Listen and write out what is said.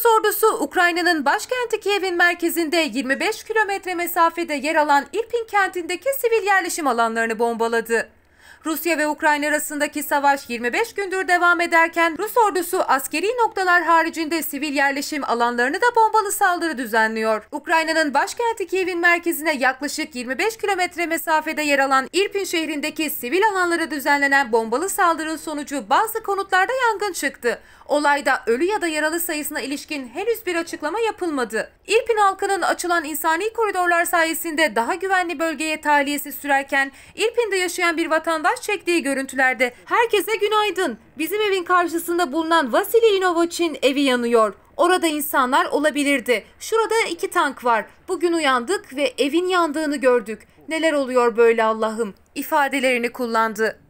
Rus ordusu Ukrayna'nın başkenti Kiev'in merkezinde 25 kilometre mesafede yer alan Irpin kentindeki sivil yerleşim alanlarını bombaladı. Rusya ve Ukrayna arasındaki savaş 25 gündür devam ederken Rus ordusu askeri noktalar haricinde sivil yerleşim alanlarını da bombalı saldırı düzenliyor. Ukrayna'nın başkenti Kiev'in merkezine yaklaşık 25 kilometre mesafede yer alan Irpin şehrindeki sivil alanlara düzenlenen bombalı saldırı sonucu bazı konutlarda yangın çıktı. Olayda ölü ya da yaralı sayısına ilişkin henüz bir açıklama yapılmadı. İrpin halkının açılan insani koridorlar sayesinde daha güvenli bölgeye tahliyesi sürerken İrpin'de yaşayan bir vatandaş çektiği görüntülerde herkese günaydın. Bizim evin karşısında bulunan Vasily İnovaç'in evi yanıyor. Orada insanlar olabilirdi. Şurada iki tank var. Bugün uyandık ve evin yandığını gördük. Neler oluyor böyle Allah'ım? ifadelerini kullandı.